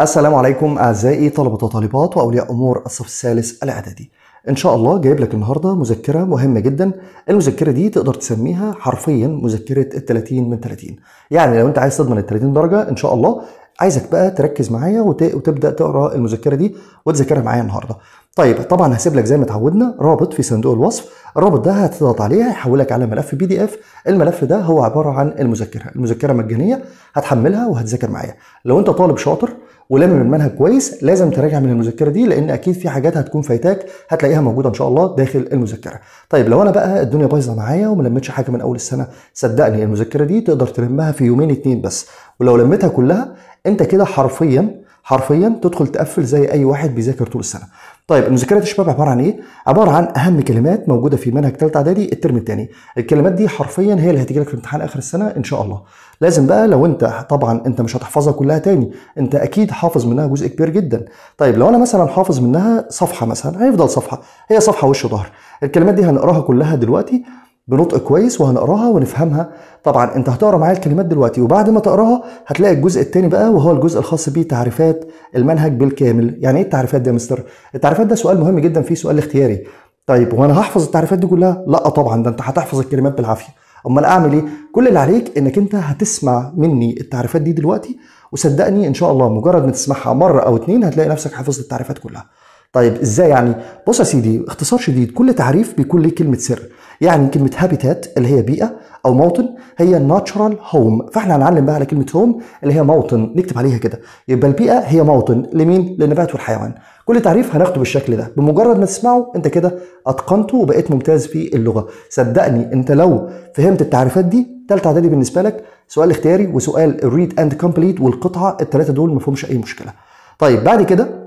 السلام عليكم اعزائي طلبه وطالبات واولياء امور الصف الثالث الاعدادي ان شاء الله جايب لك النهارده مذكره مهمه جدا المذكره دي تقدر تسميها حرفيا مذكره ال 30 من 30 يعني لو انت عايز تضمن ال 30 درجه ان شاء الله عايزك بقى تركز معايا وتبدا تقرا المذكره دي وتذاكرها معايا النهارده طيب طبعا هسيب لك زي ما اتعودنا رابط في صندوق الوصف الرابط ده هتضغط عليه هيحولك على ملف بي دي اف الملف ده هو عباره عن المذكره المذكره مجانيه هتحملها وهتذاكر معايا لو انت طالب شاطر ولم المنهج كويس لازم تراجع من المذكره دي لان اكيد في حاجات هتكون فايتاك هتلاقيها موجوده ان شاء الله داخل المذكره طيب لو انا بقى الدنيا بايظه معايا وما لمتش حاجه من اول السنه صدقني المذكره دي تقدر تلمها في يومين اتنين بس ولو لمتها كلها انت كده حرفيا حرفيا تدخل تقفل زي اي واحد بيذاكر طول السنه طيب مذكرات الشباب عباره عن ايه؟ عباره عن اهم كلمات موجوده في منهج ثالثه اعدادي الترم الثاني، الكلمات دي حرفيا هي اللي هتيجي لك في امتحان اخر السنه ان شاء الله. لازم بقى لو انت طبعا انت مش هتحفظها كلها تاني، انت اكيد حافظ منها جزء كبير جدا. طيب لو انا مثلا حافظ منها صفحه مثلا هيفضل صفحه، هي صفحه وش ظهر. الكلمات دي هنقراها كلها دلوقتي بنطق كويس وهنقراها ونفهمها طبعا انت هتقرا معايا الكلمات دلوقتي وبعد ما تقراها هتلاقي الجزء الثاني بقى وهو الجزء الخاص بيه تعريفات المنهج بالكامل يعني ايه التعريفات دي يا مستر التعريفات ده سؤال مهم جدا فيه سؤال اختياري طيب وانا هحفظ التعريفات دي كلها لا طبعا ده انت هتحفظ الكلمات بالعافيه امال اعمل ايه كل اللي عليك انك انت هتسمع مني التعريفات دي دلوقتي وصدقني ان شاء الله مجرد ما تسمعها مره او اتنين هتلاقي نفسك حفظت التعريفات كلها طيب ازاي يعني بص يا سيدي اختصار شديد كل تعريف بيكون ليه كلمه سر يعني كلمه هابيتات اللي هي بيئه او موطن هي ناتشرال هوم فاحنا هنعلم بقى على كلمه هوم اللي هي موطن نكتب عليها كده يبقى البيئه هي موطن لمين للنبات والحيوان كل تعريف هناخده بالشكل ده بمجرد ما تسمعه انت كده اتقنته وبقيت ممتاز في اللغه صدقني انت لو فهمت التعريفات دي تالت اعدادي بالنسبه لك سؤال اختياري وسؤال الريد اند كومبليت والقطعه الثلاثه دول ما فيهمش اي مشكله طيب بعد كده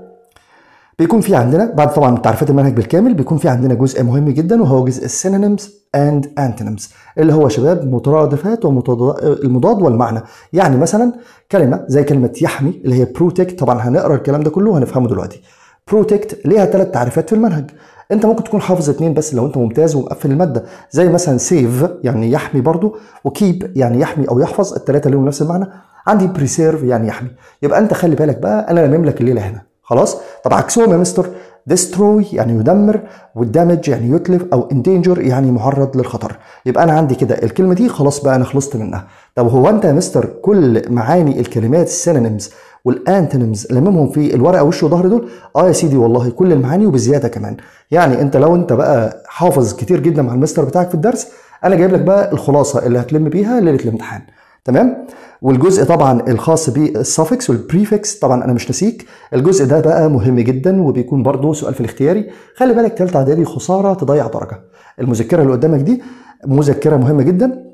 بيكون في عندنا بعد طبعا تعريفات المنهج بالكامل بيكون في عندنا جزء مهم جدا وهو جزء السينونيمز اند انتونيمز اللي هو شباب مترادفات والمضاد والمعنى يعني مثلا كلمه زي كلمه يحمي اللي هي بروتكت طبعا هنقرا الكلام ده كله وهنفهمه دلوقتي بروتكت ليها ثلاث تعريفات في المنهج انت ممكن تكون حافظ اثنين بس لو انت ممتاز ومقفل الماده زي مثلا سيف يعني يحمي برضو وكيب يعني يحمي او يحفظ الثلاثه لهم نفس المعنى عندي بريسيرف يعني يحمي يبقى انت خلي بالك بقى انا لم يملك الليله هنا خلاص طب عكسهم يا مستر ديستروي يعني يدمر والدامج يعني يتلف او اندينجر يعني معرض للخطر يبقى انا عندي كده الكلمه دي خلاص بقى انا خلصت منها طب هو انت يا مستر كل معاني الكلمات السينونيمز والانتونيمز لممهم في الورقه وش وظهر دول اه يا سيدي والله كل المعاني وبزياده كمان يعني انت لو انت بقى حافظ كتير جدا مع المستر بتاعك في الدرس انا جايب لك بقى الخلاصه اللي هتلم بيها ليله الامتحان تمام والجزء طبعا الخاص بالسفكس والبريفكس طبعا انا مش ناسيك الجزء ده بقى مهم جدا وبيكون برضه سؤال في الاختياري خلي بالك ثالثه اعدادي خساره تضيع درجه المذكره اللي قدامك دي مذكره مهمه جدا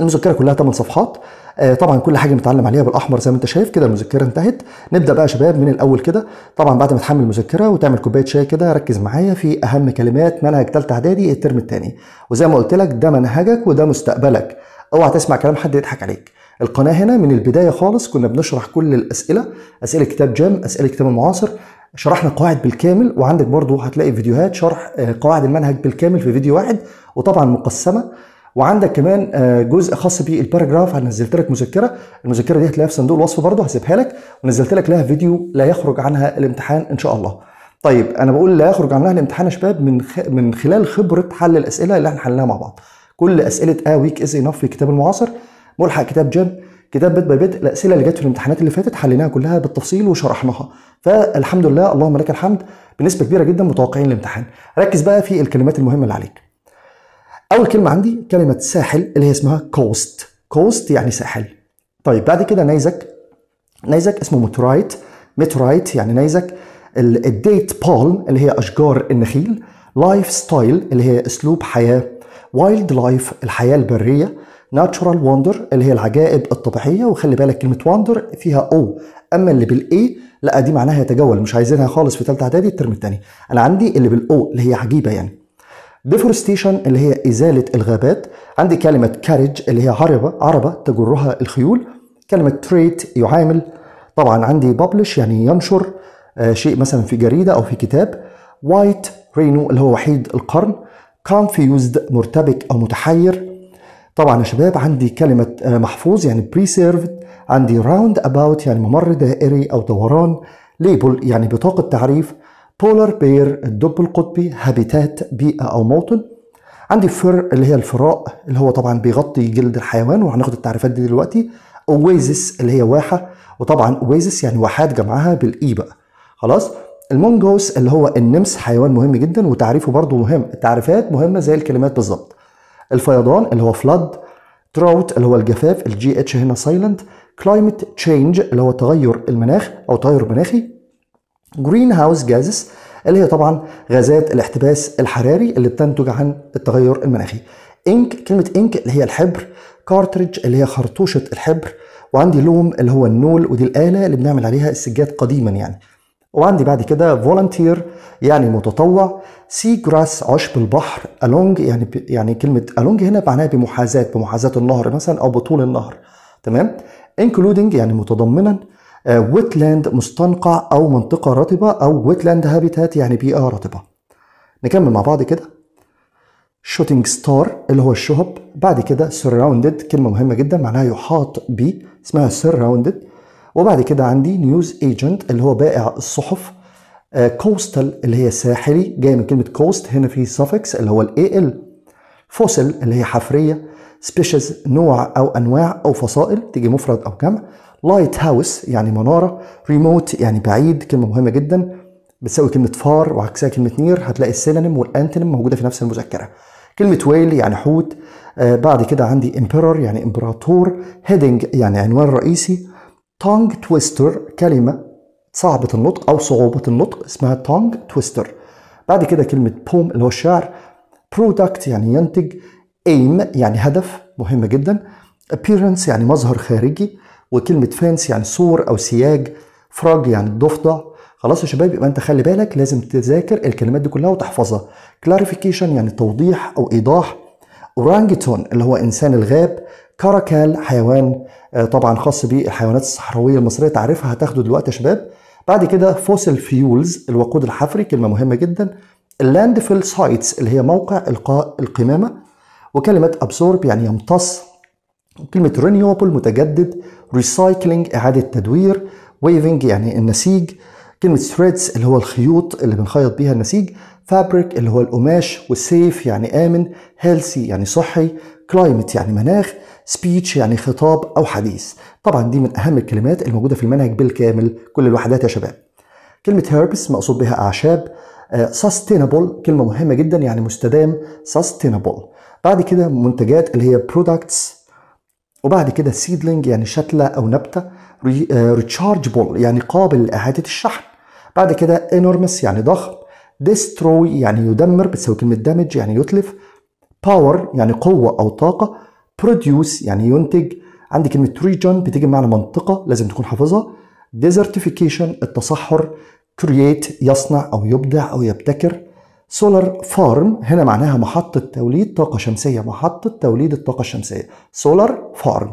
المذكره كلها 8 صفحات آه طبعا كل حاجه متعلم عليها بالاحمر زي ما انت شايف كده المذكره انتهت نبدا بقى يا شباب من الاول كده طبعا بعد ما تحمل المذكره وتعمل كوبايه شاي كده ركز معايا في اهم كلمات منهج ثالثه اعدادي الترم الثاني وزي ما قلت لك ده منهجك وده مستقبلك اوعى تسمع كلام حد يضحك عليك القناه هنا من البدايه خالص كنا بنشرح كل الاسئله اسئله كتاب جام اسئله كتاب المعاصر شرحنا قواعد بالكامل وعندك برضو هتلاقي فيديوهات شرح آه، قواعد المنهج بالكامل في فيديو واحد وطبعا مقسمه وعندك كمان آه، جزء خاص بالباراجراف انا نزلت لك مذكره المذكره دي هتلاقيها في صندوق الوصف برضو هسيبها لك ونزلت لك لها فيديو لا يخرج عنها الامتحان ان شاء الله طيب انا بقول لا يخرج عنها الامتحان يا شباب من خ... من خلال خبره حل الاسئله اللي احنا حلناها مع بعض كل اسئله اه ويك از انف في الكتاب المعاصر ملحق كتاب جيم كتاب بيت باي بيت الاسئله اللي جت في الامتحانات اللي فاتت حليناها كلها بالتفصيل وشرحناها فالحمد لله اللهم لك الحمد بنسبه كبيره جدا متوقعين الامتحان ركز بقى في الكلمات المهمه اللي عليك اول كلمه عندي كلمه ساحل اللي هي اسمها كوست كوست يعني ساحل طيب بعد كده نيزك نيزك اسمه مترايت مترايت يعني نيزك الديت بالم اللي هي اشجار النخيل لايف ستايل اللي هي اسلوب حياه وايلد لايف الحياه البريه ناتشورال وندر اللي هي العجائب الطبيعيه وخلي بالك كلمه وندر فيها او اما اللي بالاي لا دي معناها يتجول مش عايزينها خالص في ثالثه اعدادي الترم الثاني انا عندي اللي بالاو اللي هي عجيبه يعني ديفورستيشن اللي هي ازاله الغابات عندي كلمه كارج اللي هي عربه عربه تجرها الخيول كلمه تريت يعامل طبعا عندي ببلش يعني ينشر آه، شيء مثلا في جريده او في كتاب وايت رينو اللي هو وحيد القرن confused مرتبك او متحير طبعا يا شباب عندي كلمه آه، محفوظ يعني preserved عندي راوند اباوت يعني ممر دائري او دوران ليبل يعني بطاقه تعريف بولار بير الدب القطبي habitat بيئه او موطن عندي فر اللي هي الفراء اللي هو طبعا بيغطي جلد الحيوان وهناخد التعريفات دي دلوقتي اويزس اللي هي واحه وطبعا اويزس يعني واحات جمعها بالاي بقى خلاص المونجوس اللي هو النمس حيوان مهم جدا وتعريفه برضه مهم التعريفات مهمه زي الكلمات بالظبط الفيضان اللي هو فلاد تراوت اللي هو الجفاف الجي اتش هنا سايلنت كلايمت تشينج اللي هو تغير المناخ او تغير مناخي جرين هاوس جازس اللي هي طبعا غازات الاحتباس الحراري اللي بتنتج عن التغير المناخي انك كلمه انك اللي هي الحبر كارتريج اللي هي خرطوشه الحبر وعندي لوم اللي هو النول ودي الاله اللي بنعمل عليها السجاد قديما يعني وعندي بعد كده فولنتير يعني متطوع سي جراس عشب البحر الونج يعني يعني كلمه الونج هنا معناها بمحاذاه بمحاذاه النهر مثلا او بطول النهر تمام انكلودنج يعني متضمنا ويتلاند آه، مستنقع او منطقه رطبه او ويتلاند هابيتات يعني بيئه رطبه نكمل مع بعض كده شوتينج ستار اللي هو الشهب بعد كده سراوندد كلمه مهمه جدا معناها يحاط ب اسمها سراوندد وبعد كده عندي نيوز ايجنت اللي هو بائع الصحف كوستال آه، uh, اللي هي ساحلي جاي من كلمه كوست هنا في سفكس اللي هو الاي ال فوسل اللي هي حفريه سبيشز نوع او انواع او فصائل تيجي مفرد او جمع لايت هاوس يعني مناره ريموت يعني بعيد كلمه مهمه جدا بتساوي كلمه فار وعكسها كلمه نير هتلاقي السينم والانتنم موجوده في نفس المذكره كلمه ويل يعني حوت آه بعد كده عندي امبرور يعني امبراطور هيدنج يعني عنوان رئيسي تونج تويستر كلمة صعبة النطق أو صعوبة النطق اسمها تونج تويستر بعد كده كلمة بوم اللي هو الشعر برودكت يعني ينتج ايم يعني هدف مهمة جدا ابيرنس يعني مظهر خارجي وكلمة فانس يعني سور أو سياج فراج يعني الضفدع خلاص يا شباب يبقى انت خلي بالك لازم تذاكر الكلمات دي كلها وتحفظها كلاريفيكيشن يعني توضيح او ايضاح اورانجتون اللي هو انسان الغاب كاراكال حيوان آه، طبعا خاص بالحيوانات الصحراويه المصريه تعريفها هتاخده دلوقتي يا شباب بعد كده فوسل فيولز الوقود الحفري كلمه مهمه جدا اللاند فيل سايتس اللي هي موقع القاء القمامه وكلمه ابسورب يعني يمتص كلمه رينيوبل متجدد ريسايكلينج اعاده تدوير ويفنج يعني النسيج كلمه ثريدز اللي هو الخيوط اللي بنخيط بيها النسيج فابريك اللي هو القماش والسيف يعني امن هيلثي يعني صحي كلايمت يعني مناخ سبيتش يعني خطاب أو حديث طبعا دي من أهم الكلمات الموجودة في المنهج بالكامل كل الوحدات يا شباب كلمة هيربس مقصود بها أعشاب سستينابل آه، كلمة مهمة جدا يعني مستدام سستينابل بعد كده منتجات اللي هي برودكتس وبعد كده سيدلينج يعني شتلة أو نبتة ريتشارجبل آه، يعني قابل لإعادة الشحن بعد كده انورمس يعني ضخم ديستروي يعني يدمر بتساوي كلمة دامج يعني يتلف باور يعني قوة أو طاقة بروديوس يعني ينتج عندي كلمه ريجون بتيجي بمعنى منطقه لازم تكون حافظها ديزرتيفيكيشن التصحر كرييت يصنع او يبدع او يبتكر سولار فارم هنا معناها محطة توليد طاقة شمسية محطة توليد الطاقة الشمسية سولار فارم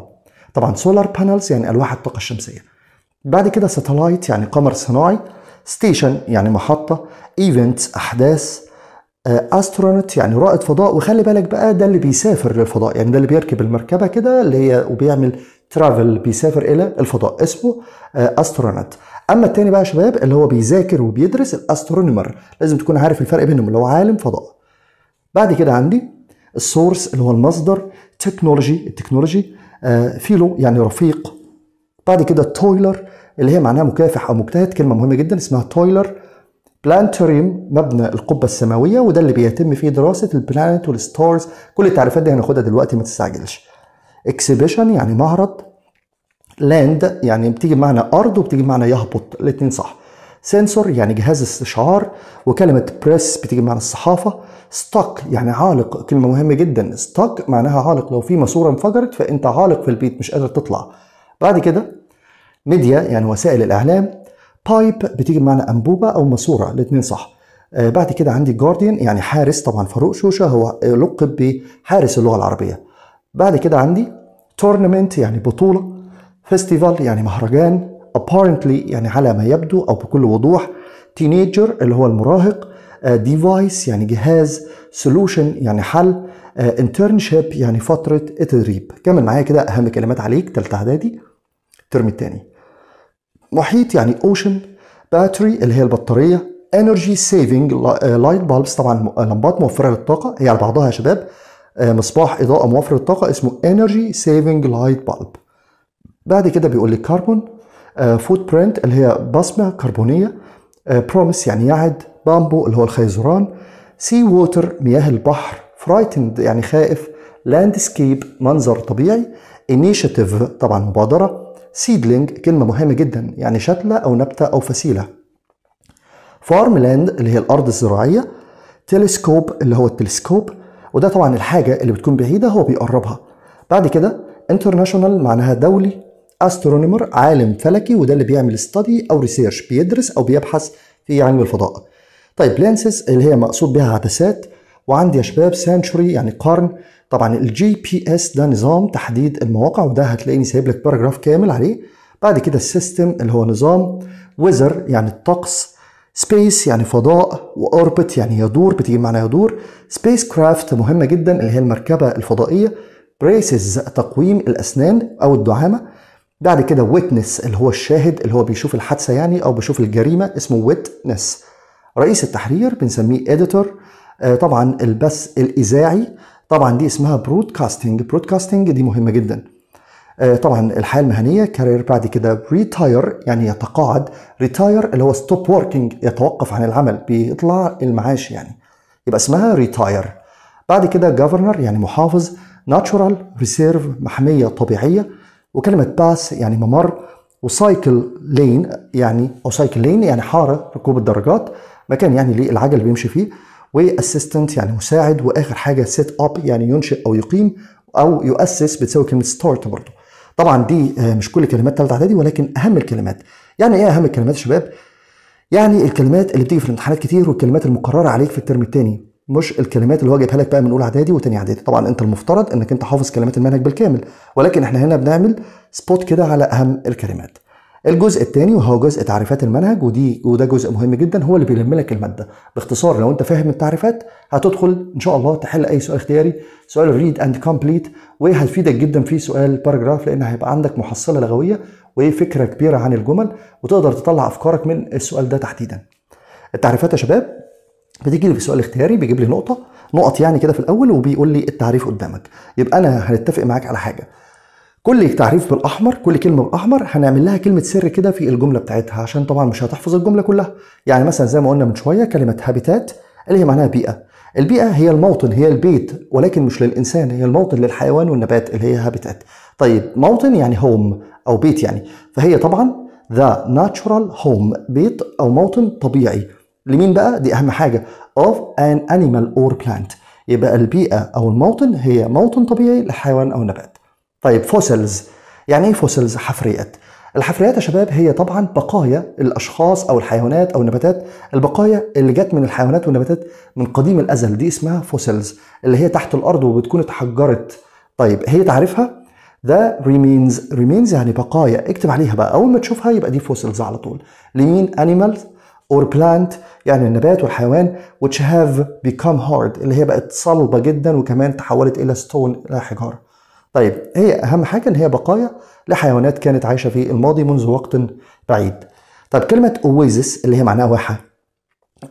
طبعا سولار بانلز يعني ألواح الطاقة الشمسية بعد كده ساتلايت يعني قمر صناعي ستيشن يعني محطة ايفنتس أحداث استرونوت آه، يعني رائد فضاء وخلي بالك بقى ده اللي بيسافر للفضاء يعني ده اللي بيركب المركبه كده اللي هي وبيعمل ترافل بيسافر الى الفضاء اسمه استرونوت آه، اما التاني بقى يا شباب اللي هو بيذاكر وبيدرس الاسترونومر لازم تكون عارف الفرق بينهم اللي هو عالم فضاء بعد كده عندي السورس اللي هو المصدر تكنولوجي التكنولوجي آه، فيلو يعني رفيق بعد كده التويلر اللي هي معناها مكافح او مجتهد كلمه مهمه جدا اسمها تويلر بلانتوريوم مبنى القبه السماويه وده اللي بيتم فيه دراسه البلانت والستارز كل التعريفات دي هناخدها دلوقتي ما تستعجلش اكسبيشن يعني معرض لاند يعني بتيجي بمعنى ارض وبتيجي بمعنى يهبط الاثنين صح سنسور يعني جهاز استشعار وكلمة بريس بتيجي بمعنى الصحافة ستوك يعني عالق كلمة مهمة جدا ستوك معناها عالق لو في ماسورة انفجرت فأنت عالق في البيت مش قادر تطلع بعد كده ميديا يعني وسائل الإعلام بايب بتيجي بمعنى انبوبه او ماسوره الاثنين صح آه، بعد كده عندي جارديان يعني حارس طبعا فاروق شوشه هو لقب بحارس اللغه العربيه بعد كده عندي تورنمنت يعني بطوله فيستيفال يعني مهرجان apparently يعني على ما يبدو او بكل وضوح تينيجر اللي هو المراهق ديفايس آه، يعني جهاز سولوشن يعني حل انترنشيب آه، يعني فتره تدريب كمل معايا كده اهم كلمات عليك ثالثه اعدادي الترم الثاني محيط يعني اوشن باتري اللي هي البطاريه انرجي سيفنج لايت بالبس طبعا آه، لمبات موفره للطاقه هي على بعضها يا شباب آه، مصباح اضاءه موفر للطاقه اسمه انرجي سيفنج لايت بالب بعد كده بيقول لك كربون فوت برنت اللي هي بصمه كربونيه بروميس آه، يعني يعد بامبو اللي هو الخيزران سي ووتر مياه البحر فرايتند يعني خائف لاندسكيب منظر طبيعي انيشيتيف طبعا مبادره سيدلينج كلمة مهمة جدا يعني شتلة أو نبتة أو فسيلة فارم لاند اللي هي الأرض الزراعية تلسكوب اللي هو التلسكوب وده طبعا الحاجة اللي بتكون بعيدة هو بيقربها بعد كده انترناشونال معناها دولي استرونومر عالم فلكي وده اللي بيعمل ستادي او ريسيرش بيدرس او بيبحث في علم الفضاء طيب لانسز اللي هي مقصود بها عدسات وعندي يا شباب سانشوري يعني قرن طبعا الجي بي اس ده نظام تحديد المواقع وده هتلاقيني سايب لك باراجراف كامل عليه بعد كده السيستم اللي هو نظام ويزر يعني الطقس سبيس يعني فضاء واوربت يعني يدور بتيجي معناها يدور سبيس كرافت مهمه جدا اللي هي المركبه الفضائيه بريسز تقويم الاسنان او الدعامه بعد كده ويتنس اللي هو الشاهد اللي هو بيشوف الحادثه يعني او بيشوف الجريمه اسمه ويتنس رئيس التحرير بنسميه اديتور آه، طبعا البث الاذاعي طبعا دي اسمها برودكاستنج برودكاستنج دي مهمه جدا آه، طبعا الحياه المهنيه كارير بعد كده ريتاير يعني يتقاعد ريتاير اللي هو ستوب وركينج يتوقف عن العمل بيطلع المعاش يعني يبقى اسمها ريتاير بعد كده جفرنر يعني محافظ ناتشورال ريسيرف محميه طبيعيه وكلمه باس يعني ممر وسايكل لين يعني او سايكل لين يعني حاره ركوب الدراجات مكان يعني للعجل بيمشي فيه واسيستنت يعني مساعد واخر حاجه سيت اب يعني ينشئ او يقيم او يؤسس بتساوي كلمه ستارت برضه طبعا دي آه، مش كل الكلمات ثالثه اعدادي ولكن اهم الكلمات يعني ايه اهم الكلمات يا شباب يعني الكلمات اللي بتيجي في الامتحانات كتير والكلمات المقرره عليك في الترم الثاني مش الكلمات اللي هو جايبها لك بقى من اولى اعدادي وثاني اعدادي طبعا انت المفترض انك انت حافظ كلمات المنهج بالكامل ولكن احنا هنا بنعمل سبوت كده على اهم الكلمات الجزء الثاني وهو جزء تعريفات المنهج ودي وده جزء مهم جدا هو اللي بيلم لك الماده باختصار لو انت فاهم التعريفات هتدخل ان شاء الله تحل اي سؤال اختياري سؤال ريد اند كومبليت وهتفيدك جدا في سؤال باراجراف لان هيبقى عندك محصله لغويه وفكره كبيره عن الجمل وتقدر تطلع افكارك من السؤال ده تحديدا التعريفات يا شباب بتيجي لي في سؤال اختياري بيجيب لي نقطه نقط يعني كده في الاول وبيقول لي التعريف قدامك يبقى انا هنتفق معاك على حاجه كل تعريف بالاحمر كل كلمه بالاحمر هنعمل لها كلمه سر كده في الجمله بتاعتها عشان طبعا مش هتحفظ الجمله كلها يعني مثلا زي ما قلنا من شويه كلمه هابيتات اللي هي معناها بيئه البيئه هي الموطن هي البيت ولكن مش للانسان هي الموطن للحيوان والنبات اللي هي هابيتات طيب موطن يعني هوم او بيت يعني فهي طبعا ذا ناتشورال هوم بيت او موطن طبيعي لمين بقى دي اهم حاجه of ان انيمال اور بلانت يبقى البيئه او الموطن هي موطن طبيعي لحيوان او نبات طيب فوسيلز يعني ايه فوسيلز حفريات الحفريات يا شباب هي طبعا بقايا الاشخاص او الحيوانات او النباتات البقايا اللي جت من الحيوانات والنباتات من قديم الازل دي اسمها فوسيلز اللي هي تحت الارض وبتكون اتحجرت طيب هي تعرفها ده ريمينز ريمينز يعني بقايا اكتب عليها بقى اول ما تشوفها يبقى دي فوسيلز على طول لمين انيمالز اور بلانت يعني النبات والحيوان which have become hard اللي هي بقت صلبه جدا وكمان تحولت الى ستون الى حجاره طيب هي اهم حاجه ان هي بقايا لحيوانات كانت عايشه في الماضي منذ وقت بعيد طب كلمه اويزس اللي هي معناها واحه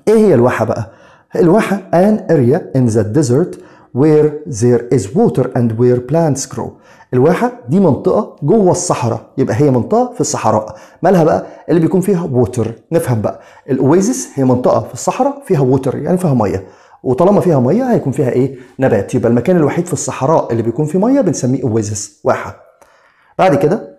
ايه هي الواحه بقى الواحه ان اريا ان ذا ديزرت where there is water and where plants grow الواحة دي منطقة جوه الصحراء يبقى هي منطقة في الصحراء مالها بقى اللي بيكون فيها ووتر نفهم بقى الاويزس هي منطقة في الصحراء فيها ووتر يعني فيها مية وطالما فيها ميه هيكون فيها ايه نبات يبقى المكان الوحيد في الصحراء اللي بيكون فيه ميه بنسميه اويزس واحه بعد كده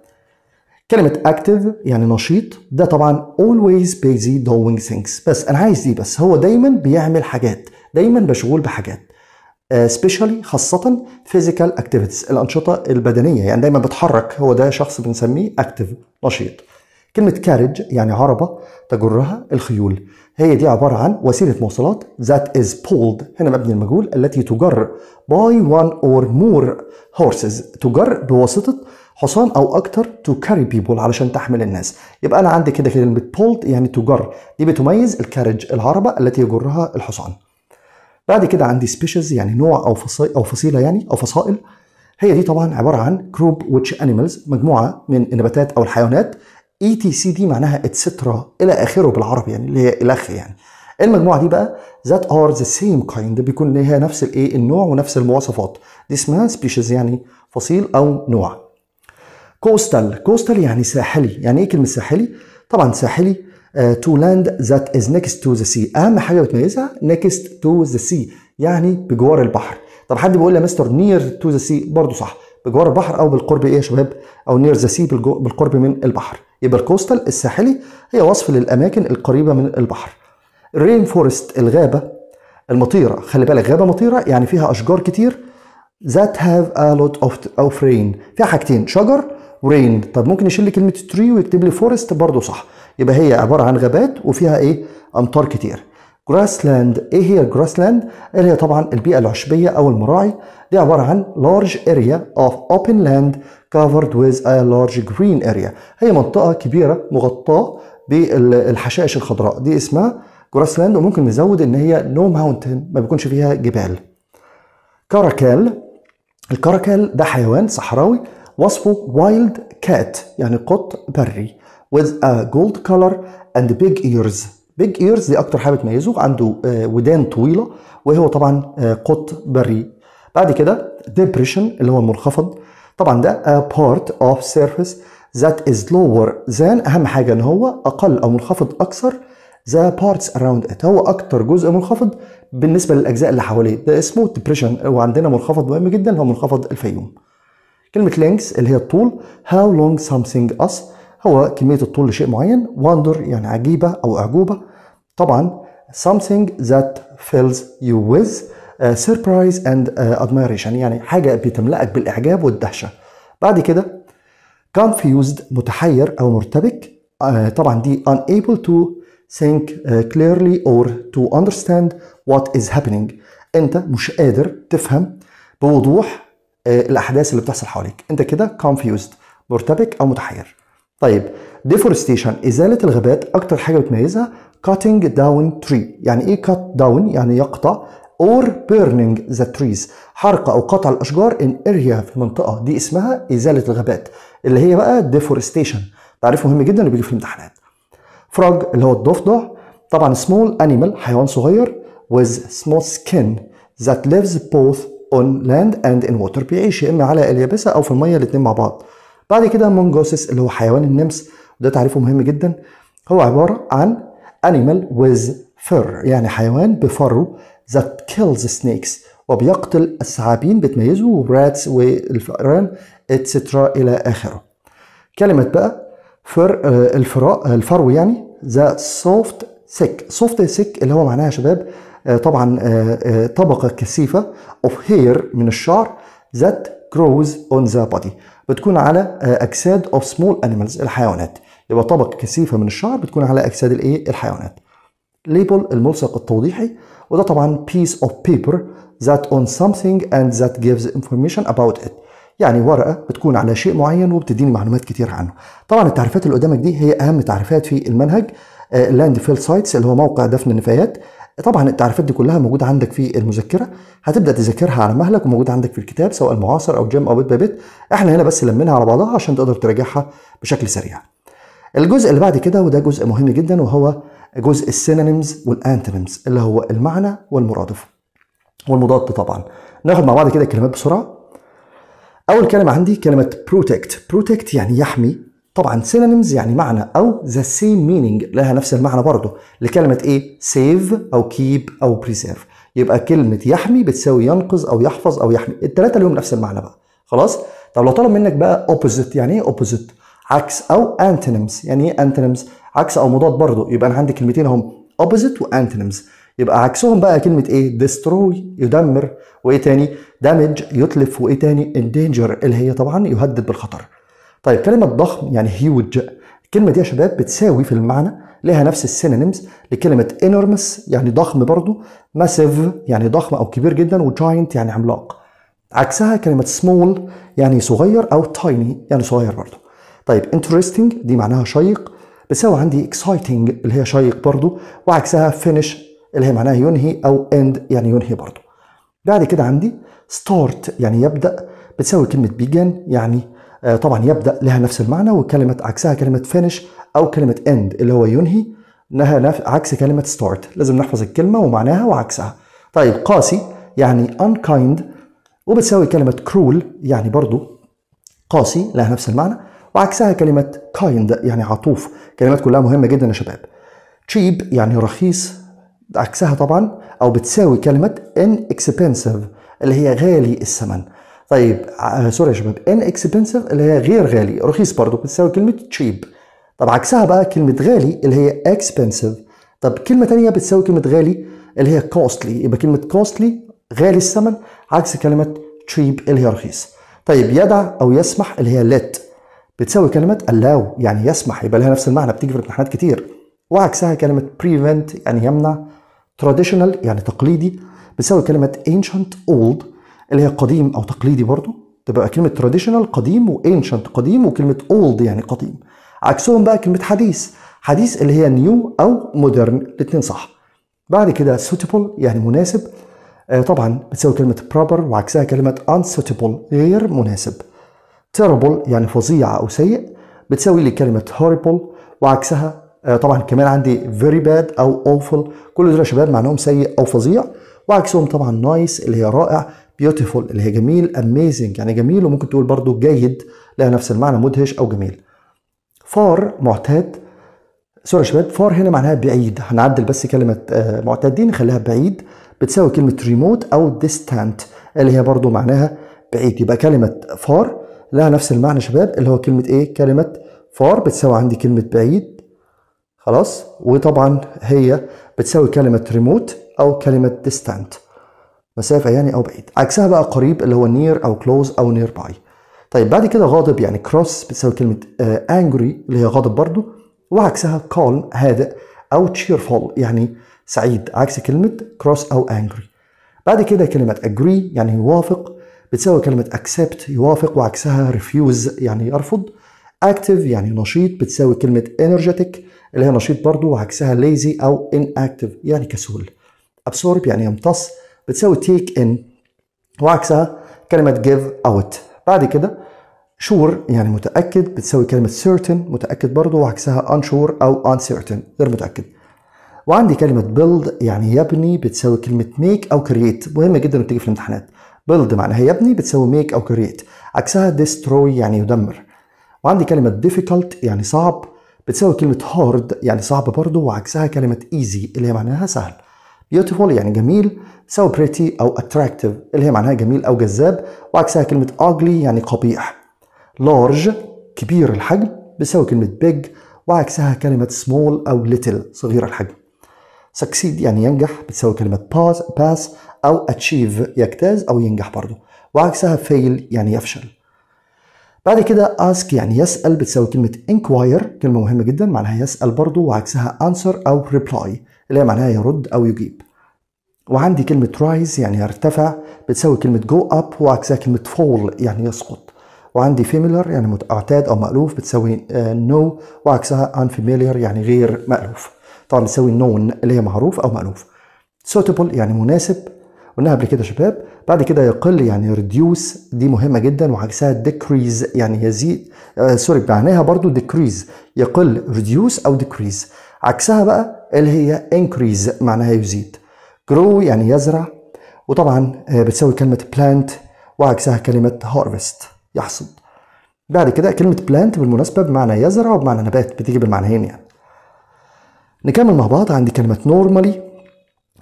كلمة active يعني نشيط ده طبعا always busy doing things بس أنا عايز دي بس هو دايما بيعمل حاجات دايما مشغول بحاجات سبيشالي آه، uh, خاصة physical activities الأنشطة البدنية يعني دايما بتحرك هو ده شخص بنسميه active نشيط كلمة كارج يعني عربة تجرها الخيول هي دي عبارة عن وسيلة مواصلات that is pulled هنا مبني المجهول التي تجر by one or more horses تجر بواسطة حصان أو أكتر to carry people علشان تحمل الناس يبقى أنا عندي كده كلمة pulled يعني تجر دي بتميز الكارج العربة التي يجرها الحصان بعد كده عندي species يعني نوع أو فصيلة أو فصيلة يعني أو فصائل هي دي طبعا عبارة عن group which animals مجموعة من النباتات أو الحيوانات اي تي سي دي معناها اتسترا الى اخره بالعربي يعني اللي هي الخ يعني المجموعه دي بقى ذات ار ذا سيم كايند بيكون ليها نفس الايه النوع ونفس المواصفات دي اسمها سبيشيز يعني فصيل او نوع كوستال كوستال يعني ساحلي يعني ايه كلمه ساحلي طبعا ساحلي تو لاند ذات از نيكست تو ذا سي اهم حاجه بتميزها نيكست تو ذا سي يعني بجوار البحر طب حد بيقول لي مستر نير تو ذا سي برضه صح بجوار البحر او بالقرب ايه يا شباب او نير ذا سي بالقرب من البحر يبقى الكوستال الساحلي هي وصف للأماكن القريبة من البحر الرين فورست الغابة المطيرة خلي بالك غابة مطيرة يعني فيها أشجار كتير ذات هاف ا لوت اوف of فيها حاجتين شجر ورين طب ممكن يشيل لي كلمة تري ويكتب لي فورست برضه صح يبقى هي عبارة عن غابات وفيها إيه أمطار كتير جراسلاند ايه هي الجراسلاند؟ اللي هي طبعا البيئة العشبية او المراعي دي عبارة عن large area of open land covered with a large green area هي منطقة كبيرة مغطاة بالحشائش الخضراء دي اسمها جراسلاند وممكن نزود ان هي نو no ماونتن ما بيكونش فيها جبال كاراكال الكاراكال ده حيوان صحراوي وصفه وايلد كات يعني قط بري with a gold color and big ears بيج ايرز دي اكتر حاجه بتميزه عنده آه، ودان طويله وهو طبعا آه، قط بري بعد كده ديبريشن اللي هو المنخفض طبعا ده a part of surface that is lower than اهم حاجه ان هو اقل او منخفض اكثر the parts around it هو اكتر جزء منخفض بالنسبه للاجزاء اللي حواليه ده اسمه depression وعندنا منخفض مهم جدا هو منخفض الفيوم كلمه length اللي هي الطول how long something us هو كمية الطول لشيء معين wonder يعني عجيبة أو أعجوبة طبعا something that fills you with uh, surprise and uh, admiration يعني حاجة بتملأك بالإعجاب والدهشة بعد كده confused متحير أو مرتبك uh, طبعا دي unable to think uh, clearly or to understand what is happening أنت مش قادر تفهم بوضوح آه، الأحداث اللي بتحصل حواليك أنت كده confused مرتبك أو متحير طيب ديفورستيشن ازاله الغابات اكتر حاجه بتميزها cutting down tree يعني ايه cut down يعني يقطع or burning the trees حرق او قطع الاشجار in area في منطقه دي اسمها ازاله الغابات اللي هي بقى deforestation تعريف مهم جدا اللي بيجي في الامتحانات فراج اللي هو الضفدع طبعا small animal حيوان صغير with small skin that lives both on land and in water بيعيش يا اما على اليابسه او في الميه الاثنين مع بعض بعد كده مونجوسس اللي هو حيوان النمس وده تعريفه مهم جدا هو عبارة عن animal with fur يعني حيوان بفرو that kills snakes وبيقتل الثعابين بتميزه وراتس والفئران اتسترا الى اخره كلمة بقى فر آه، الفراء آه، الفرو يعني ذا سوفت سيك سوفت سيك اللي هو معناها يا شباب آه، طبعا طبقة كثيفة اوف هير من الشعر ذات grows on the body بتكون على آه، اجساد اوف سمول انيمالز الحيوانات يبقى طبقه كثيفه من الشعر بتكون على اجساد الايه الحيوانات ليبل الملصق التوضيحي وده طبعا piece of paper that on something and that gives information about it يعني ورقه بتكون على شيء معين وبتديني معلومات كتير عنه طبعا التعريفات اللي قدامك دي هي اهم تعريفات في المنهج لاند فيل سايتس اللي هو موقع دفن النفايات طبعا التعريفات دي كلها موجوده عندك في المذكره هتبدا تذاكرها على مهلك وموجوده عندك في الكتاب سواء المعاصر او جيم او بيت بيت احنا هنا بس لمينها على بعضها عشان تقدر تراجعها بشكل سريع الجزء اللي بعد كده وده جزء مهم جدا وهو جزء السينونيمز والانتونيمز اللي هو المعنى والمرادف والمضاد طبعا ناخد مع بعض كده الكلمات بسرعه اول كلمه عندي كلمه بروتكت بروتكت يعني يحمي طبعا سينونيمز يعني معنى او ذا سيم مينينج لها نفس المعنى برضه لكلمه ايه سيف او كيب او بريزيرف يبقى كلمه يحمي بتساوي ينقذ او يحفظ او يحمي الثلاثه لهم نفس المعنى بقى خلاص طب لو طلب منك بقى اوبوزيت يعني ايه اوبوزيت عكس او انتونيمز يعني ايه انتونيمز عكس او مضاد برضه يبقى انا عندي كلمتين اهم اوبوزيت وانتونيمز يبقى عكسهم بقى كلمه ايه ديستروي يدمر وايه تاني دامج يتلف وايه تاني اندينجر اللي هي طبعا يهدد بالخطر طيب كلمة ضخم يعني هيوج الكلمة دي يا شباب بتساوي في المعنى لها نفس السينونيمز لكلمة انورمس يعني ضخم برضو ماسيف يعني ضخم أو كبير جدا وجاينت يعني عملاق عكسها كلمة سمول يعني صغير أو تايني يعني صغير برضو طيب انترستنج دي معناها شيق بتساوي عندي اكسايتنج اللي هي شيق برضو وعكسها فينش اللي هي معناها ينهي أو اند يعني ينهي برضو بعد كده عندي ستارت يعني يبدأ بتساوي كلمة بيجن يعني آه، طبعا يبدا لها نفس المعنى وكلمه عكسها كلمه فينش او كلمه اند اللي هو ينهي لها عكس كلمه ستارت لازم نحفظ الكلمه ومعناها وعكسها طيب قاسي يعني unkind وبتساوي كلمه cruel يعني برضو قاسي لها نفس المعنى وعكسها كلمه kind يعني عطوف كلمات كلها مهمه جدا يا شباب cheap يعني رخيص عكسها طبعا او بتساوي كلمه inexpensive اللي هي غالي الثمن طيب آه، سوري يا شباب ان اكسبنسيف اللي هي غير غالي رخيص برضه بتساوي كلمه تشيب طب عكسها بقى كلمه غالي اللي هي اكسبنسيف طب كلمه ثانيه بتساوي كلمه غالي اللي هي كوستلي يبقى كلمه كوستلي غالي الثمن عكس كلمه تشيب اللي هي رخيص طيب يدع او يسمح اللي هي ليت بتساوي كلمه allow يعني يسمح يبقى لها نفس المعنى بتيجي في الامتحانات كتير وعكسها كلمه prevent يعني يمنع traditional يعني تقليدي بتساوي كلمه ancient old اللي هي قديم او تقليدي برضو تبقى كلمه تراديشنال قديم وانشنت قديم وكلمه اولد يعني قديم عكسهم بقى كلمه حديث حديث اللي هي نيو او مودرن الاثنين صح بعد كده سوتبل يعني مناسب آه طبعا بتساوي كلمه proper وعكسها كلمه unsuitable غير مناسب terrible يعني فظيع او سيء بتساوي لي كلمه horrible وعكسها آه طبعا كمان عندي very bad او awful كل دول يا شباب معناهم سيء او فظيع وعكسهم طبعا نايس nice اللي هي رائع بيوتيفول اللي هي جميل اميزنج يعني جميل وممكن تقول برضو جيد لها نفس المعنى مدهش او جميل فار معتاد سوري يا شباب فار هنا معناها بعيد هنعدل بس كلمه آه، معتادين نخليها بعيد بتساوي كلمه ريموت او ديستانت اللي هي برضو معناها بعيد يبقى كلمه فار لها نفس المعنى شباب اللي هو كلمه ايه كلمه فار بتساوي عندي كلمه بعيد خلاص وطبعا هي بتساوي كلمه ريموت او كلمه ديستانت مسافه يعني او بعيد عكسها بقى قريب اللي هو نير او كلوز او نير باي طيب بعد كده غاضب يعني كروس بتساوي كلمه انجري آه، اللي هي غاضب برضو وعكسها كالم هادئ او تشيرفول يعني سعيد عكس كلمه كروس او انجري بعد كده كلمه اجري يعني يوافق بتساوي كلمه اكسبت يوافق وعكسها ريفيوز يعني يرفض اكتف يعني نشيط بتساوي كلمه انرجيتك اللي هي نشيط برضو وعكسها ليزي او ان اكتف يعني كسول ابسورب يعني يمتص بتسوي تيك ان وعكسها كلمه جيف اوت بعد كده شور يعني متاكد بتسوي كلمه certain متاكد برضه وعكسها unsure او uncertain غير متاكد وعندي كلمه build يعني يبني بتساوي كلمه make او create مهمه جدا بتيجي في الامتحانات build معناها يبني بتساوي make او create عكسها destroy يعني يدمر وعندي كلمه difficult يعني صعب بتساوي كلمه hard يعني صعب برضه وعكسها كلمه easy اللي هي معناها سهل بيوتيفول يعني جميل تساوي بريتي او اتراكتيف اللي هي معناها جميل او جذاب وعكسها كلمه ugly يعني قبيح لارج كبير الحجم بيساوي كلمه بيج وعكسها كلمه سمول او ليتل صغير الحجم سكسيد يعني ينجح بتساوي كلمه باس باس او اتشيف يجتاز او ينجح برضه وعكسها فيل يعني يفشل بعد كده ask يعني يسأل بتساوي كلمة inquire كلمة مهمة جدا معناها يسأل برضه وعكسها answer أو reply اللي هي معناها يرد أو يجيب وعندي كلمة رايز يعني يرتفع بتساوي كلمة جو أب وعكسها كلمة فول يعني يسقط وعندي فيميلر يعني متعتاد أو مألوف بتساوي نو آه، no وعكسها unfamiliar يعني غير مألوف طبعا بتساوي نون اللي هي معروف أو مألوف suitable يعني مناسب قلنا قبل كده شباب بعد كده يقل يعني ريديوس دي مهمه جدا وعكسها ديكريز يعني يزيد سوري آه، معناها برضو ديكريز يقل ريديوس او ديكريز عكسها بقى اللي هي increase معناها يزيد grow يعني يزرع وطبعا آه، بتساوي كلمة plant وعكسها كلمة harvest يحصد بعد كده كلمة plant بالمناسبة بمعنى يزرع وبمعنى نبات بتيجي بالمعنيين يعني نكمل مع بعض عندي كلمة normally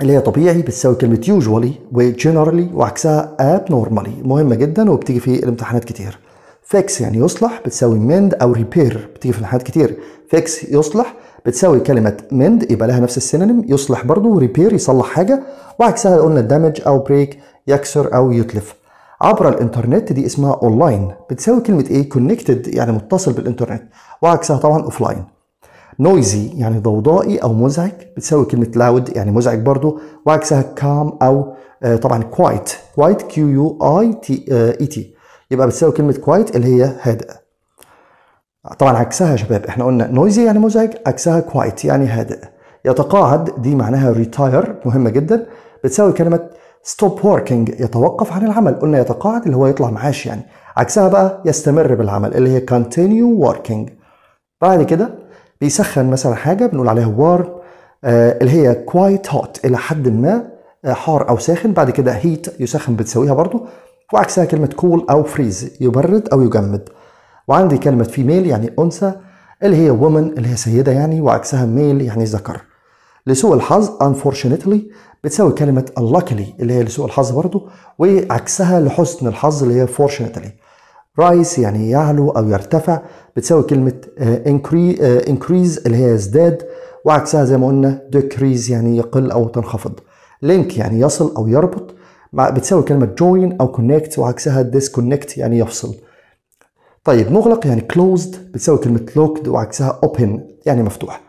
اللي هي طبيعي بتساوي كلمة usually و generally وعكسها abnormally مهمة جدا وبتيجي في الامتحانات كتير fix يعني يصلح بتساوي mend أو repair بتيجي في الامتحانات كتير fix يصلح بتساوي كلمة mend يبقى لها نفس السينونيم يصلح برضو repair يصلح حاجة وعكسها قلنا damage أو بريك يكسر أو يتلف عبر الانترنت دي اسمها اونلاين بتساوي كلمة ايه connected يعني متصل بالانترنت وعكسها طبعا اوفلاين نويزي يعني ضوضائي او مزعج بتساوي كلمة loud يعني مزعج برضو وعكسها calm او آه، طبعا quiet quiet q u i t آه، e t يبقى بتساوي كلمة quiet اللي هي هادئة طبعا عكسها يا شباب احنا قلنا نويزي يعني مزعج عكسها كوايت يعني هادئ يتقاعد دي معناها ريتاير مهمه جدا بتساوي كلمه ستوب وركينج يتوقف عن العمل قلنا يتقاعد اللي هو يطلع معاش يعني عكسها بقى يستمر بالعمل اللي هي كونتينيو وركينج بعد كده بيسخن مثلا حاجه بنقول عليها وارم آه اللي هي كوايت هوت الى حد ما آه، حار او ساخن بعد كده هيت يسخن بتساويها برضو وعكسها كلمه cool او فريز يبرد او يجمد وعندي كلمة فيميل يعني أنثى اللي هي وومن اللي هي سيدة يعني وعكسها ميل يعني ذكر لسوء الحظ unfortunately بتساوي كلمة unluckily اللي هي لسوء الحظ برضه وعكسها لحسن الحظ اللي هي fortunately رايس يعني يعلو أو يرتفع بتساوي كلمة آه، آه، increase اللي هي يزداد وعكسها زي ما قلنا decrease يعني يقل أو تنخفض لينك يعني يصل أو يربط بتساوي كلمة join أو connect وعكسها disconnect يعني يفصل طيب مغلق يعني كلوزد بتساوي كلمة لوكد وعكسها اوبن يعني مفتوح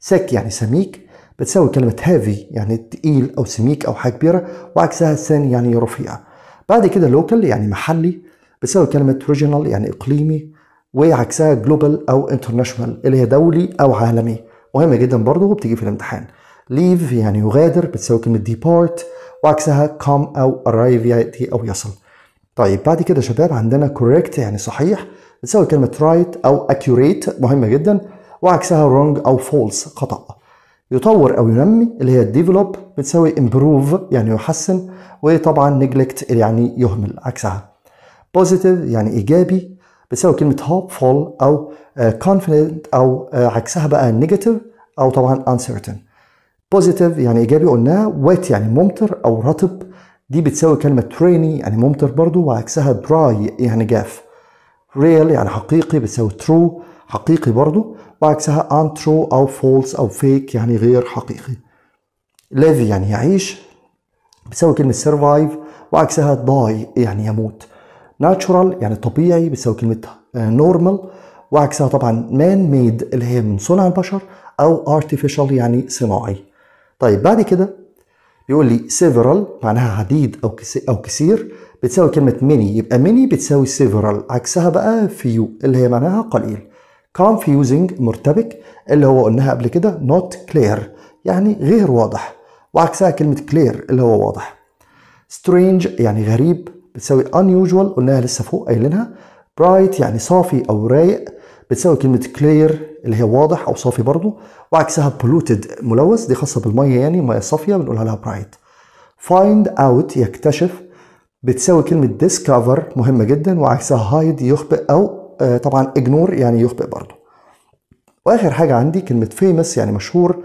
سك يعني سميك بتساوي كلمة هافي يعني تقيل أو سميك أو حاجة كبيرة وعكسها سن يعني رفيع بعد كده لوكال يعني محلي بتساوي كلمة regional يعني إقليمي وعكسها جلوبال أو انترناشونال اللي هي دولي أو عالمي مهمة جدا برضه وبتيجي في الامتحان ليف يعني يغادر بتساوي كلمة depart وعكسها come أو arrive يعني أو يصل طيب بعد كده شباب عندنا correct يعني صحيح بتساوي كلمة right أو accurate مهمة جدا وعكسها wrong أو false خطأ يطور أو ينمي اللي هي develop بتساوي improve يعني يحسن وطبعا neglect يعني يهمل عكسها positive يعني إيجابي بتساوي كلمة hopeful أو آه، confident أو آه، عكسها بقى negative أو طبعا uncertain positive يعني إيجابي قلناها wet يعني ممطر أو رطب دي بتساوي كلمة rainy يعني ممطر برضو وعكسها dry يعني جاف ريل يعني حقيقي بتساوي ترو حقيقي برضو وعكسها untrue أو فولس أو فيك يعني غير حقيقي ليفي يعني يعيش بتساوي كلمة survive وعكسها die يعني يموت ناتشورال يعني طبيعي بتساوي كلمة آه، normal وعكسها طبعا man made اللي هي من صنع البشر أو artificial يعني صناعي طيب بعد كده يقول لي several معناها عديد او او كثير بتساوي كلمه ميني يبقى ميني بتساوي several عكسها بقى فيو اللي هي معناها قليل confusing مرتبك اللي هو قلناها قبل كده not clear يعني غير واضح وعكسها كلمه clear اللي هو واضح strange يعني غريب بتساوي unusual قلناها لسه فوق قايلينها bright يعني صافي او رايق بتساوي كلمه كلير اللي هي واضح او صافي برضه وعكسها polluted ملوث دي خاصه بالميه يعني مية الصافيه بنقولها لها برايت فايند اوت يكتشف بتساوي كلمه ديسكفر مهمه جدا وعكسها هايد يخبئ او آه، طبعا اجنور يعني يخبئ برضه واخر حاجه عندي كلمه فيمس يعني مشهور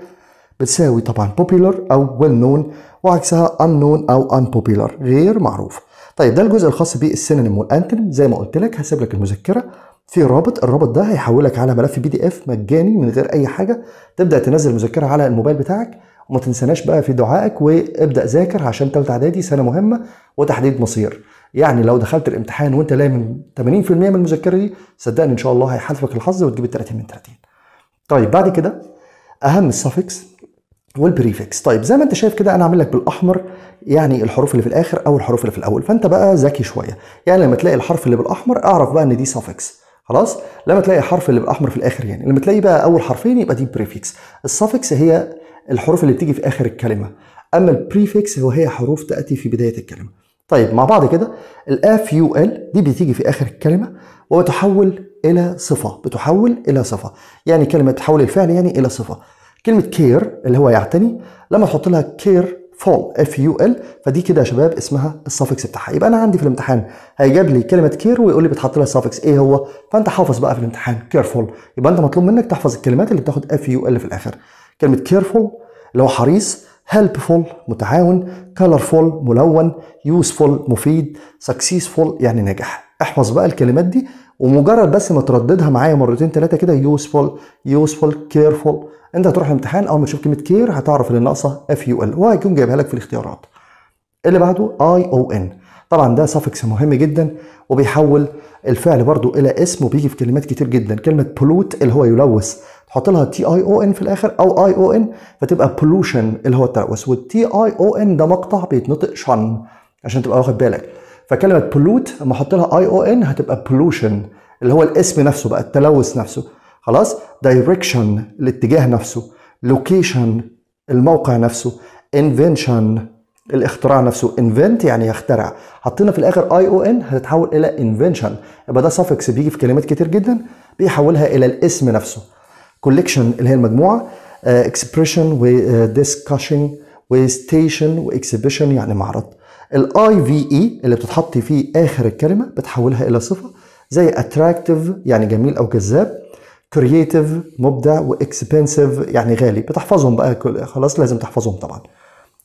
بتساوي طبعا popular او well known وعكسها unknown او unpopular غير معروف طيب ده الجزء الخاص بالسينونيم والانتونيم زي ما قلت لك هسيب لك المذكره في رابط الرابط ده هيحولك على ملف بي دي اف مجاني من غير اي حاجه تبدا تنزل مذكره على الموبايل بتاعك وما تنساناش بقى في دعائك وابدا ذاكر عشان ثالثه اعدادي سنه مهمه وتحديد مصير يعني لو دخلت الامتحان وانت لاقي من 80% من المذكره دي صدقني ان شاء الله هيحالفك الحظ وتجيب ال 30 من 30 طيب بعد كده اهم السفكس والبريفكس طيب زي ما انت شايف كده انا عامل لك بالاحمر يعني الحروف اللي في الاخر او الحروف اللي في الاول فانت بقى ذكي شويه يعني لما تلاقي الحرف اللي بالاحمر اعرف بقى ان دي سافكس خلاص لما تلاقي حرف اللي بأحمر في الاخر يعني لما تلاقي بقى اول حرفين يبقى دي بريفيكس السفكس هي الحروف اللي بتيجي في اخر الكلمه اما البريفيكس هي حروف تاتي في بدايه الكلمه طيب مع بعض كده الاف يو ال دي بتيجي في اخر الكلمه وبتحول الى صفه بتحول الى صفه يعني كلمه تحول الفعل يعني الى صفه كلمه كير اللي هو يعتني لما تحط لها كير فول اف يو ال فدي كده يا شباب اسمها السافكس بتاعها يبقى انا عندي في الامتحان هيجيب لي كلمه كير ويقول لي بتحط لها السافكس ايه هو فانت حافظ بقى في الامتحان كيرفول يبقى انت مطلوب منك تحفظ الكلمات اللي بتاخد اف يو ال في الاخر كلمه كيرفول اللي هو حريص هيلبفول متعاون كلرفول ملون يوسفول مفيد سكسيسفول يعني ناجح احفظ بقى الكلمات دي ومجرد بس ما ترددها معايا مرتين ثلاثه كده يوسفول يوسفول كيرفول انت هتروح الامتحان اول ما تشوف كلمه كير هتعرف اللي ناقصه اف يو ال وهيكون جايبها لك في الاختيارات اللي بعده اي او ان طبعا ده سفكس مهم جدا وبيحول الفعل برضو الى اسم وبيجي في كلمات كتير جدا كلمه بولوت اللي هو يلوث تحط لها تي اي او ان في الاخر او اي او ان فتبقى بولوشن اللي هو التلوث والتي اي او ان ده مقطع بيتنطق شن عشان تبقى واخد بالك فكلمه بلوت اما احط لها اي او ان هتبقى بولوشن اللي هو الاسم نفسه بقى التلوث نفسه خلاص دايركشن الاتجاه نفسه لوكيشن الموقع نفسه انفنشن الاختراع نفسه انفنت يعني يخترع حطينا في الاخر اي او ان هتتحول الى انفنشن يبقى ده سفكس بيجي في كلمات كتير جدا بيحولها الى الاسم نفسه كوليكشن اللي هي المجموعه اكسبريشن آه، وديسكشن آه، وستيشن واكسبيشن يعني معرض الاي في اي اللي بتتحط فيه اخر الكلمه بتحولها الى صفه زي اتراكتيف يعني جميل او جذاب كرييتيف مبدع واكسبنسيف يعني غالي بتحفظهم بقى خلاص لازم تحفظهم طبعا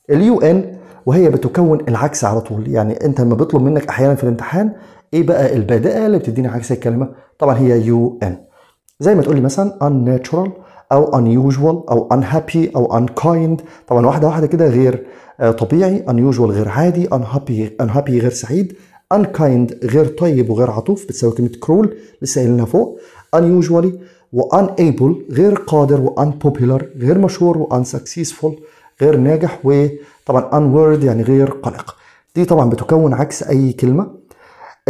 اليو ان وهي بتكون العكس على طول يعني انت لما بيطلب منك احيانا في الامتحان ايه بقى البادئه اللي بتديني عكس الكلمه طبعا هي يو ان زي ما تقول لي مثلا unnatural او unusual او unhappy او unkind طبعا واحده واحده كده غير آه، طبيعي unusual غير عادي unhappy unhappy غير سعيد unkind غير طيب وغير عطوف بتساوي كلمه cruel لسه قايلينها فوق unusually unable غير قادر و unpopular غير مشهور و unsuccessful غير ناجح وطبعا unword يعني غير قلق دي طبعا بتكون عكس اي كلمه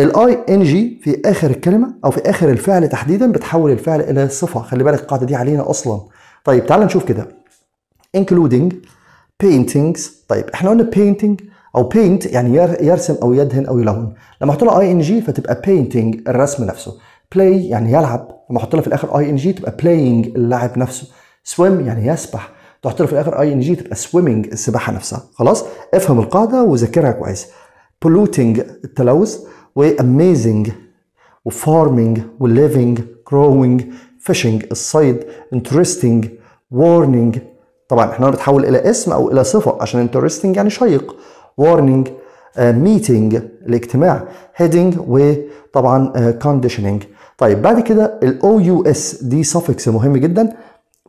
الاي ان جي في اخر الكلمه او في اخر الفعل تحديدا بتحول الفعل الى صفه خلي بالك القاعده دي علينا اصلا طيب تعال نشوف كده including paintings طيب احنا قلنا painting او paint يعني يرسم او يدهن او يلون لما احط لها اي ان جي فتبقى painting الرسم نفسه play يعني يلعب لما احط لها في الاخر اي ان جي تبقى playing اللاعب نفسه swim يعني يسبح تحط له في الاخر اي ان جي تبقى سويمنج السباحه نفسها خلاص افهم القاعده وذاكرها كويس polluting التلوث واميزنج وفارمينج وليفينج جروينج فيشنج الصيد انترستنج وارنينج طبعا احنا بتحول الى اسم او الى صفه عشان انترستنج يعني شيق وارنينج ميتنج uh, الاجتماع هيدنج وطبعا كونديشننج uh, طيب بعد كده الاو يو اس دي سفكس مهم جدا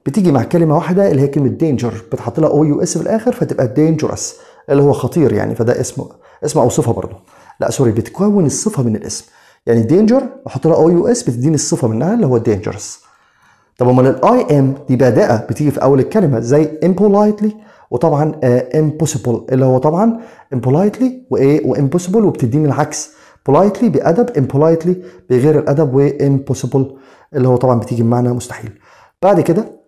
بتيجي مع كلمه واحده اللي هي كلمه دينجر بتحط لها او يو اس في الاخر فتبقى دينجرس اللي هو خطير يعني فده اسم اسم او صفه برضه لا سوري بتكون الصفه من الاسم يعني دينجر بحط لها او يو اس بتديني الصفه منها اللي هو دينجرس طب امال الاي ام دي بادئه بتيجي في اول الكلمه زي امبولايتلي وطبعا امبوسيبل آه، اللي هو طبعا امبولايتلي وايه وامبوسيبل وبتديني العكس بولايتلي بادب امبولايتلي بغير الادب وامبوسيبل اللي هو طبعا بتيجي بمعنى مستحيل بعد كده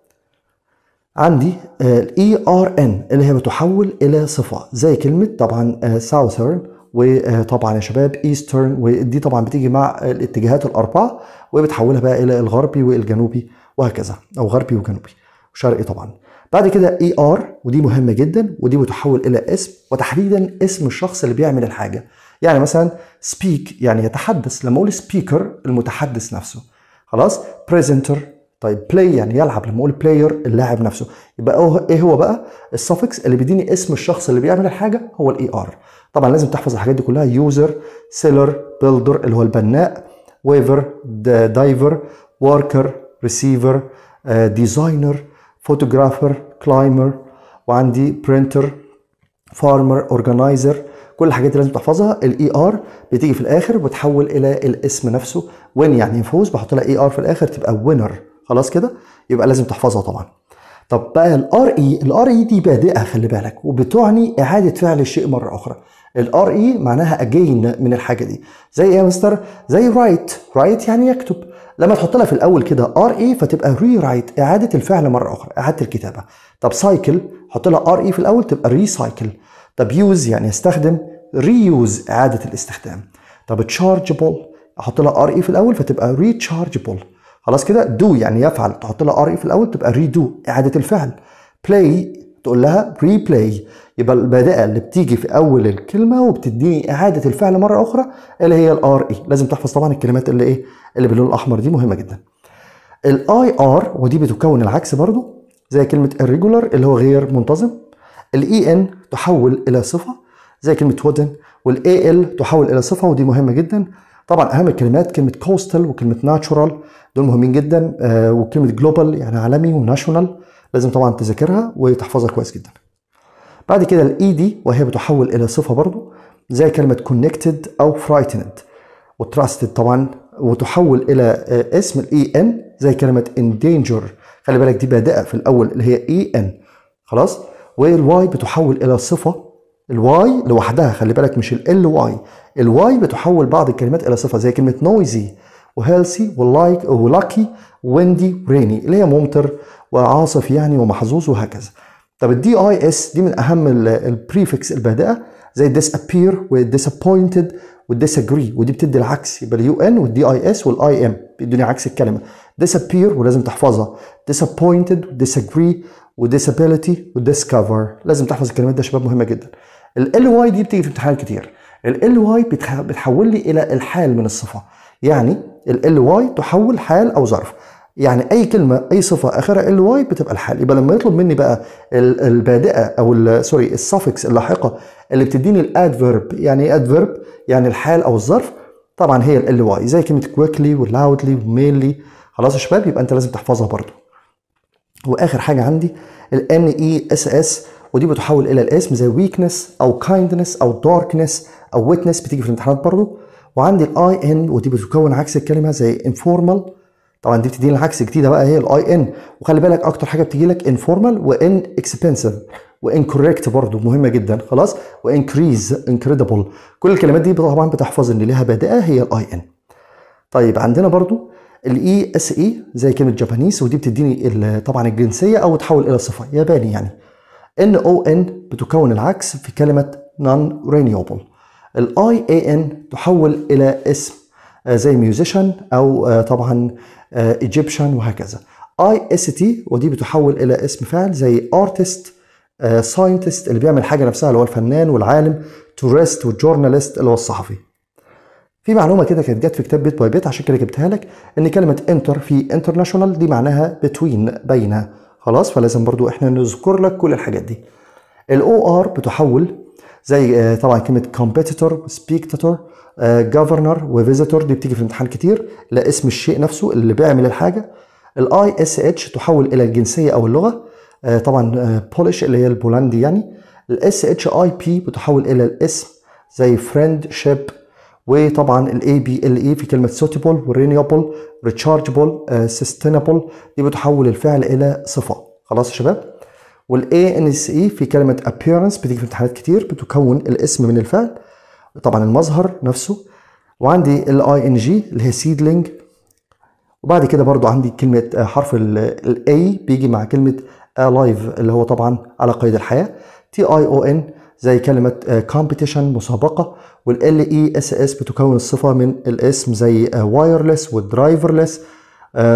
عندي الاي ار ان اللي هي بتحول الى صفه زي كلمه طبعا ساوثرن آه، وطبعا يا شباب ايسترن ودي طبعا بتيجي مع الاتجاهات الاربعه وبتحولها بقى الى الغربي والجنوبي وهكذا او غربي وجنوبي وشرقي طبعا بعد كده اي e ار ودي مهمه جدا ودي بتحول الى اسم وتحديدا اسم الشخص اللي بيعمل الحاجه يعني مثلا سبيك يعني يتحدث لما اقول سبيكر المتحدث نفسه خلاص بريزنتر طيب بلاي يعني يلعب لما اقول بلاير اللاعب نفسه يبقى ايه هو بقى السفكس اللي بيديني اسم الشخص اللي بيعمل الحاجه هو الاي ار e طبعا لازم تحفظ الحاجات دي كلها يوزر سيلر بيلدر اللي هو البناء ويفر دايفر وركر ريسيفر ديزاينر فوتوغرافر كلايمر وعندي برينتر فارمر اورجنايزر كل الحاجات دي لازم تحفظها الاي ار e بتيجي في الاخر وتحول الى الاسم نفسه وين يعني يفوز بحط لها اي e ار في الاخر تبقى وينر خلاص كده يبقى لازم تحفظها طبعا طب بقى الار اي e، الار اي دي بادئه خلي بالك وبتعني اعاده فعل الشيء مره اخرى الار اي e معناها اجين من الحاجه دي زي ايه يا مستر زي رايت رايت يعني يكتب لما تحط لها في الاول كده ار اي e فتبقى ري رايت اعاده الفعل مره اخرى اعاده الكتابه طب سايكل حط لها ار اي e في الاول تبقى ريسايكل طب يوز يعني استخدم ريوز اعاده الاستخدام طب تشارجبل احط لها ار اي في الاول فتبقى ريتشارجبل خلاص كده دو يعني يفعل تحط لها ار اي في الاول تبقى ريدو اعاده الفعل بلاي تقول لها ريبلاي يبقى البدائه اللي بتيجي في اول الكلمه وبتديني اعاده الفعل مره اخرى اللي هي الار اي e. لازم تحفظ طبعا الكلمات اللي ايه اللي باللون الاحمر دي مهمه جدا الاي ار ودي بتكون العكس برضو زي كلمه الريجولار اللي هو غير منتظم الاي ان e تحول الى صفه زي كلمه ودن والاي ال تحول الى صفه ودي مهمه جدا طبعا اهم الكلمات كلمه كوستال وكلمه ناتشورال دول مهمين جدا آه، وكلمه جلوبال يعني عالمي وناشونال لازم طبعا تذاكرها وتحفظها كويس جدا بعد كده الاي دي e وهي بتحول الى صفه برضو زي كلمه كونكتد او فرايتند وتراستد طبعا وتحول الى آه، اسم الاي ان e زي كلمه اندينجر خلي بالك دي بادئه في الاول اللي هي اي e ان خلاص والواي بتحول الى صفه الواي لوحدها خلي بالك مش ال واي الواي بتحول بعض الكلمات الى صفه زي كلمه نويزي وهيلسي ولايك ولاكي ويندي ريني اللي هي ممطر وعاصف يعني ومحظوظ وهكذا طب الدي اي اس دي من اهم البريفكس البادئه زي disappear والdisappointed والdisagree ودي بتدي العكس يبقى اليو ان والدي اي اس والاي ام بيدوني عكس الكلمه disappear ولازم تحفظها disappointed disagree ودisability ودiscover لازم تحفظ الكلمات ده شباب مهمه جدا ال واي دي بتيجي في امتحان كتير ال واي بتحول لي الى الحال من الصفه يعني ال واي تحول حال او ظرف يعني اي كلمه اي صفه اخرها ال واي بتبقى الحال يبقى لما يطلب مني بقى البادئه او سوري السافكس اللاحقه اللي بتديني الادفيرب يعني ايه ادفيرب يعني الحال او الظرف طبعا هي ال واي زي كلمه كويكلي ولاودلي وميلي خلاص يا شباب يبقى انت لازم تحفظها برضو واخر حاجه عندي الان اي اس اس ودي بتحول الى الاسم زي ويكنس او كايندنس او داركنس او ويتنس بتيجي في الامتحانات برضو وعندي الاي ان ودي بتكون عكس الكلمه زي انفورمال طبعا دي بتدينا العكس جديده بقى هي الاي ان وخلي بالك اكتر حاجه بتجي لك انفورمال وان اكسبنسيف وان كوريكت برضه مهمه جدا خلاص وانكريز انكريدبل كل الكلمات دي طبعا بتحفظ ان ليها بادئه هي الاي ان طيب عندنا برضه الاي اس e اي e زي كلمه جابانيز ودي بتديني طبعا الجنسيه او تحول الى صفه ياباني يعني ان او ان بتكون العكس في كلمه نون رينيوبل الاي اي ان تحول الى اسم آه، زي ميوزيشن او آه، طبعا ايجيبشن آه، وهكذا اي اس تي ودي بتحول الى اسم فعل زي ارتست آه، ساينتست اللي بيعمل حاجه نفسها اللي هو الفنان والعالم تورست والجورناليست اللي هو الصحفي في معلومه كده كانت جت في كتاب بيت باي بيت عشان كده جبتها لك ان كلمه انتر في انترناشونال دي معناها بتوين بين خلاص فلازم برضو احنا نذكر لك كل الحاجات دي الاو ار بتحول زي طبعا آه، كلمه كومبيتيتور سبيكتاتور جفرنر وفيزيتور دي بتيجي في الامتحان كتير لا اسم الشيء نفسه اللي بيعمل الحاجه الاي اس اتش تحول الى الجنسيه او اللغه آه، طبعا بولش آه، اللي هي البولندي يعني الاس اتش اي بي بتحول الى الاسم زي فريند شيب وطبعا الاي بي ال اي e في كلمه سوتيبول ورينيوبل ريتشارجبل سستينبل دي بتحول الفعل الى صفه خلاص يا شباب والاي ان اس اي في كلمه appearance بتيجي في امتحانات كتير بتكون الاسم من الفعل طبعا المظهر نفسه وعندي الاي ان جي اللي هي سيدلينج وبعد كده برضو عندي كلمه آه، حرف الاي بيجي مع كلمه الايف اللي هو طبعا على قيد الحياه تي اي او ان زي كلمة كومبيتيشن آه، مسابقة والال اي اس e اس بتكون الصفة من الاسم زي وايرلس آه، ودرايفرلس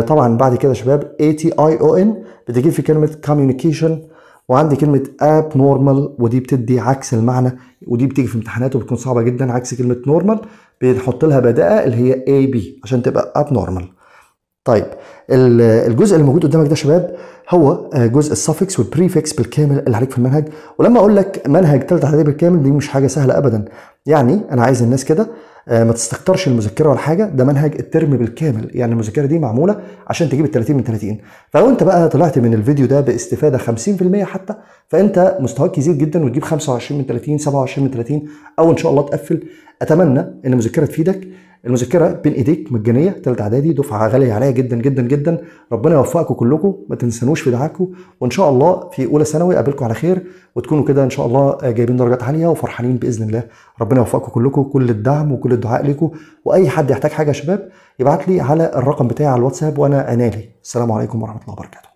طبعا بعد كده شباب اي تي اي او ان بتجيب في كلمة كوميونيكيشن وعندي كلمه اب نورمال ودي بتدي عكس المعنى ودي بتيجي في امتحانات وبتكون صعبه جدا عكس كلمه نورمال بنحط لها بدائة اللي هي اي بي عشان تبقى اب نورمال طيب الجزء اللي موجود قدامك ده شباب هو آه، جزء السفكس والبريفكس بالكامل اللي عليك في المنهج ولما اقول لك منهج ثالثه اعدادي بالكامل دي مش حاجه سهله ابدا يعني انا عايز الناس كده آه، ما تستكترش المذكره ولا حاجه ده منهج الترم بالكامل يعني المذكره دي معموله عشان تجيب ال 30 من 30 فلو انت بقى طلعت من الفيديو ده باستفاده 50% حتى فانت مستواك يزيد جدا وتجيب 25 من 30 27 من 30 او ان شاء الله تقفل اتمنى ان المذكره تفيدك المذكره بين ايديك مجانيه ثالثه اعدادي دفعه غاليه عليا جدا جدا جدا ربنا يوفقكم كلكم ما تنسانوش في دعاكم وان شاء الله في اولى ثانوي اقابلكم على خير وتكونوا كده ان شاء الله آه، جايبين درجات عاليه وفرحانين باذن الله ربنا يوفقكم كلكم كل الدعم وكل الدعاء لكم واي حد يحتاج حاجه يا شباب يبعت لي على الرقم بتاعي على الواتساب وانا انالي السلام عليكم ورحمه الله وبركاته